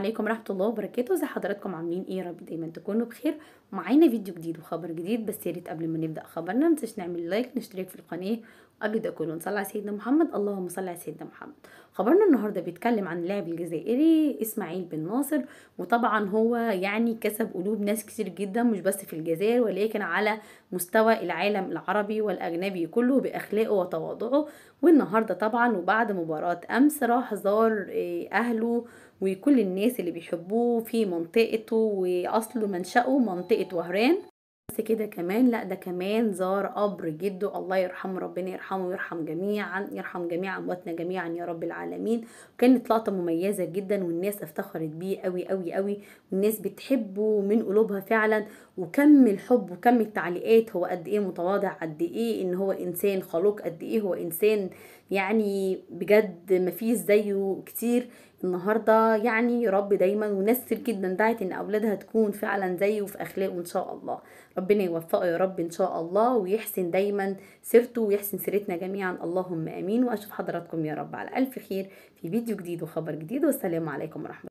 عليكم ورحمة الله وبركاته ازي حضراتكم عاملين ايه يا رب دايما تكونوا بخير ومعانا فيديو جديد وخبر جديد بس يا ريت قبل ما نبدا خبرنا منتنساش نعمل لايك نشترك في القناه وقبل ده كله نصلي على سيدنا محمد اللهم صل على سيدنا محمد خبرنا النهارده بيتكلم عن اللاعب الجزائري اسماعيل بن ناصر وطبعا هو يعني كسب قلوب ناس كتير جدا مش بس في الجزائر ولكن على مستوى العالم العربي والاجنبي كله باخلاقه وتواضعه والنهارده طبعا وبعد مباراه امس راح زار آه، اهله وكل الناس اللي بيحبوه في منطقته واصله منشأه منطقة وهران بس كده كمان لا ده كمان زار قبر جده الله يرحمه ربنا يرحمه ويرحم جميعا يرحم جميع امواتنا جميعا يا رب العالمين وكانت لقطه مميزه جدا والناس افتخرت بيه قوي قوي قوي والناس بتحبه من قلوبها فعلا وكم الحب وكم التعليقات هو قد ايه متواضع قد ايه ان هو انسان خلوق قد ايه هو انسان يعني بجد مفيش زيه كتير النهارده يعني رب دايما وناس جدا دعت ان اولادها تكون فعلا زيه في اخلاقه ان شاء الله ربنا يوفقه يا رب ان شاء الله ويحسن دايما سيرته ويحسن سيرتنا جميعا اللهم امين واشوف حضراتكم يا رب على الف خير في فيديو جديد وخبر جديد والسلام عليكم ورحمه